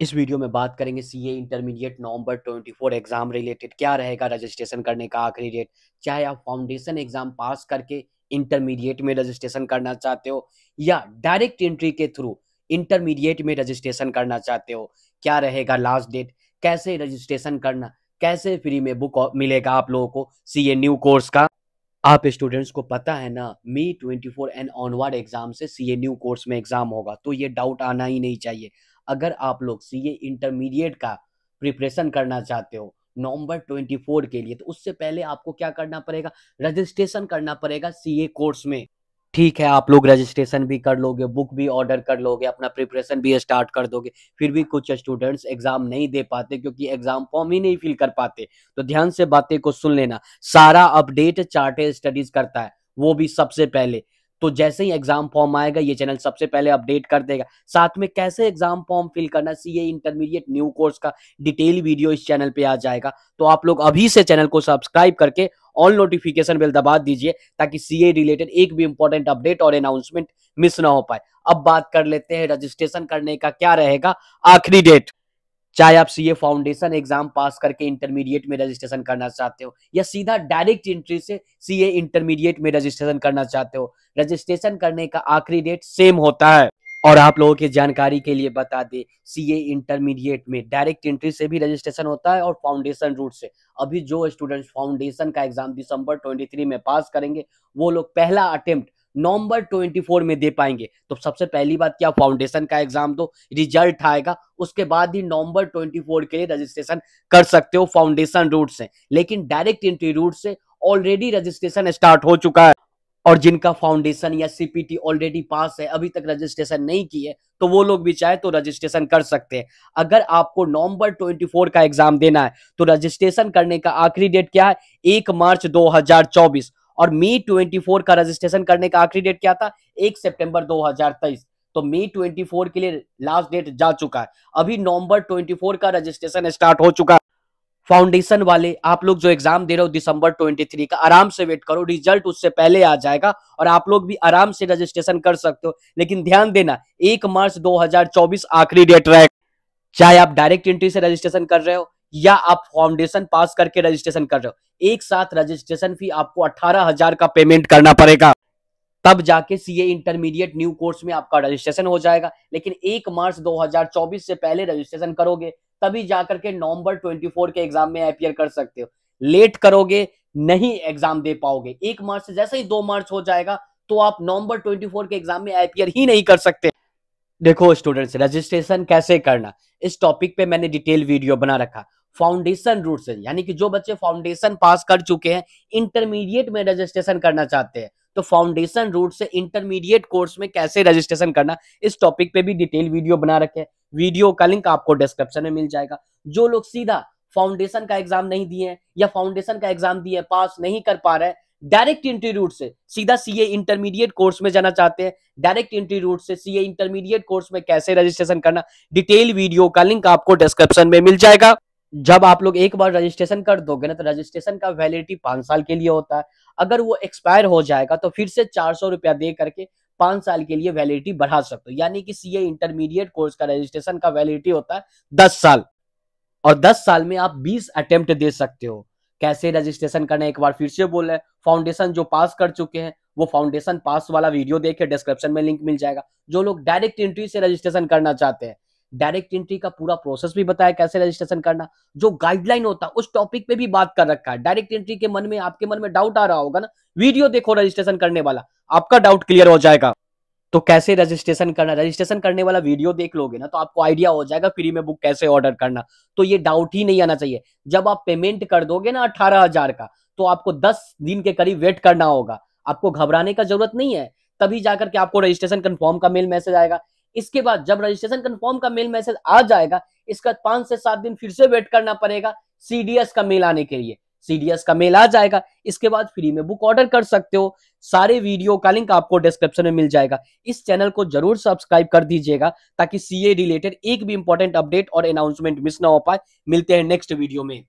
इस वीडियो में बात करेंगे सीए इंटरमीडिएट नवंबर 24 एग्जाम रिलेटेड क्या रहेगा रजिस्ट्रेशन करने का आखिरी डेट चाहे आप फाउंडेशन एग्जाम पास करके इंटरमीडिएट में रजिस्ट्रेशन करना चाहते हो या डायरेक्ट एंट्री के थ्रू इंटरमीडिएट में रजिस्ट्रेशन करना चाहते हो क्या रहेगा लास्ट डेट कैसे रजिस्ट्रेशन करना कैसे फ्री में बुक मिलेगा आप लोगों को सीए न्यू कोर्स का आप स्टूडेंट्स को पता है ना मी 24 एंड ऑनवर्ड एग्जाम से सीए न्यू कोर्स में एग्जाम होगा तो ये डाउट आना ही नहीं चाहिए अगर आप लोग सी ए इंटरमीडिएट का प्रिपरेशन करना चाहते हो नवंबर 24 के लिए तो उससे पहले आपको क्या करना पड़ेगा रजिस्ट्रेशन करना पड़ेगा सीए कोर्स में ठीक है आप लोग रजिस्ट्रेशन भी कर लोगे बुक भी ऑर्डर कर लोगे अपना प्रिपरेशन भी स्टार्ट कर दोगे फिर भी कुछ स्टूडेंट्स एग्जाम नहीं दे पाते क्योंकि एग्जाम फॉर्म ही नहीं फिल कर पाते तो ध्यान से बातें को सुन लेना सारा अपडेट चार्टेड स्टडीज करता है वो भी सबसे पहले तो जैसे ही एग्जाम फॉर्म आएगा ये चैनल सबसे पहले अपडेट कर देगा साथ में कैसे एग्जाम फॉर्म फिल करना C A intermediate new course का डिटेल वीडियो इस चैनल पे आ जाएगा तो आप लोग अभी से चैनल को सब्सक्राइब करके ऑल नोटिफिकेशन बेल दबा दीजिए ताकि सी रिलेटेड एक भी इंपॉर्टेंट अपडेट और अनाउंसमेंट मिस ना हो पाए अब बात कर लेते हैं रजिस्ट्रेशन करने का क्या रहेगा आखिरी डेट चाहे आप सीए फाउंडेशन एग्जाम पास करके इंटरमीडिएट में रजिस्ट्रेशन करना चाहते हो या सीधा डायरेक्ट एंट्री से सीए इंटरमीडिएट में रजिस्ट्रेशन करना चाहते हो रजिस्ट्रेशन करने का आखिरी डेट सेम होता है और आप लोगों की जानकारी के लिए बता दे सीए इंटरमीडिएट में डायरेक्ट एंट्री से भी रजिस्ट्रेशन होता है और फाउंडेशन रूट से अभी जो स्टूडेंट्स फाउंडेशन का एग्जाम दिसंबर 23 में पास करेंगे वो लोग पहला अटेम्प्ट नवंबर 24 में दे पाएंगे तो सबसे पहली बात क्या फाउंडेशन का एग्जाम दो रिजल्ट आएगा उसके बाद ही नवंबर 24 के लिए रजिस्ट्रेशन कर सकते हो फाउंडेशन रूट से लेकिन डायरेक्ट एंट्री रूट से ऑलरेडी रजिस्ट्रेशन स्टार्ट हो चुका है और जिनका फाउंडेशन या सीपीटी ऑलरेडी पास है अभी तक रजिस्ट्रेशन नहीं की है तो वो लोग भी चाहे तो रजिस्ट्रेशन कर सकते हैं अगर आपको नवंबर 24 का एग्जाम देना है तो रजिस्ट्रेशन करने का आखिरी डेट क्या है एक मार्च 2024 और मी 24 का रजिस्ट्रेशन करने का आखिरी डेट क्या था एक सितंबर 2023 तो मई 24 के लिए लास्ट डेट जा चुका है अभी नवंबर 24 का रजिस्ट्रेशन स्टार्ट हो चुका है फाउंडेशन वाले आप लोग जो एग्जाम दे रहे हो दिसंबर 23 का आराम से वेट करो रिजल्ट उससे पहले आ जाएगा और आप लोग भी आराम से रजिस्ट्रेशन कर सकते हो लेकिन ध्यान देना एक मार्च दो आखिरी डेट रहेगा चाहे आप डायरेक्ट एंट्री से रजिस्ट्रेशन कर रहे हो या आप फाउंडेशन पास करके रजिस्ट्रेशन कर रहे हो एक साथ रजिस्ट्रेशन फी आपको अठारह हजार का पेमेंट करना पड़ेगा तब जाके सीए इंटरमीडिएट न्यू कोर्स में आपका रजिस्ट्रेशन हो जाएगा लेकिन एक मार्च 2024 से पहले रजिस्ट्रेशन करोगे तभी जाकर के नवंबर 24 के एग्जाम में अपियर कर सकते हो लेट करोगे नहीं एग्जाम दे पाओगे एक मार्च से जैसे ही दो मार्च हो जाएगा तो आप नवंबर 24 के एग्जाम में अपियर ही नहीं कर सकते देखो स्टूडेंट्स रजिस्ट्रेशन कैसे करना इस टॉपिक पे मैंने डिटेल वीडियो बना रखा फाउंडेशन रूट से यानी कि जो बच्चे फाउंडेशन पास कर चुके हैं इंटरमीडिएट में रजिस्ट्रेशन करना चाहते हैं तो फाउंडेशन रूट से इंटरमीडिएट कोर्स में कैसे रजिस्ट्रेशन करना इस टॉपिक पे भी डिटेल वीडियो बना रखे हैं वीडियो का लिंक आपको डिस्क्रिप्शन में मिल जाएगा जो लोग सीधा फाउंडेशन का एग्जाम नहीं दिए हैं या फाउंडेशन का एग्जाम दिए पास नहीं कर पा रहे हैं डायरेक्ट एंट्री रूट से सीधा सीए इंटरमीडिएट कोर्स में जाना चाहते हैं डायरेक्ट एंट्री रूट से सीए इंटरमीडिएट कोर्स में कैसे रजिस्ट्रेशन करना डिटेल वीडियो का लिंक आपको डिस्क्रिप्शन में मिल जाएगा जब आप लोग एक बार रजिस्ट्रेशन कर दोगे ना तो रजिस्ट्रेशन का वैलिडिटी पांच साल के लिए होता है अगर वो एक्सपायर हो जाएगा तो फिर से चार सौ रुपया दे करके पांच साल के लिए वैलिडिटी बढ़ा सकते हो यानी कि सीए इंटरमीडिएट कोर्स का रजिस्ट्रेशन का वैलिडिटी होता है दस साल और दस साल में आप बीस अटेम्प्ट दे सकते हो कैसे रजिस्ट्रेशन करना एक बार फिर से बोल रहे फाउंडेशन जो पास कर चुके हैं वो फाउंडेशन पास वाला वीडियो देखे डिस्क्रिप्शन में लिंक मिल जाएगा जो लोग डायरेक्ट एंट्री से रजिस्ट्रेशन करना चाहते हैं डायरेक्ट एंट्री का पूरा प्रोसेस भी बताया कैसे रजिस्ट्रेशन करना जो गाइडलाइन होता है उस टॉपिक पे भी बात कर रखा है डायरेक्ट एंट्री के मन में आपके मन में डाउट आ रहा होगा ना वीडियो देखो रजिस्ट्रेशन करने वाला आपका डाउट क्लियर हो जाएगा तो कैसे रजिस्ट्रेशन करना रजिस्ट्रेशन करने वाला वीडियो देख लोगे ना तो आपको आइडिया हो जाएगा फ्री में बुक कैसे ऑर्डर करना तो ये डाउट ही नहीं आना चाहिए जब आप पेमेंट कर दोगे ना अठारह हजार का तो आपको दस दिन के करीब वेट करना होगा आपको घबराने का जरूरत नहीं है तभी जाकर के आपको रजिस्ट्रेशन कंफर्म का मेल मैसेज आएगा इसके बाद जब रजिस्ट्रेशन कंफर्म का मेल मैसेज आ जाएगा इसका पांच से सात दिन फिर से वेट करना पड़ेगा सीडीएस का मेल आने के लिए सीडीएस का मेल आ जाएगा इसके बाद फ्री में बुक ऑर्डर कर सकते हो सारे वीडियो का लिंक आपको डिस्क्रिप्शन में मिल जाएगा इस चैनल को जरूर सब्सक्राइब कर दीजिएगा ताकि सीए रिलेटेड एक भी इंपॉर्टेंट अपडेट और अनाउंसमेंट मिस ना हो पाए मिलते हैं नेक्स्ट वीडियो में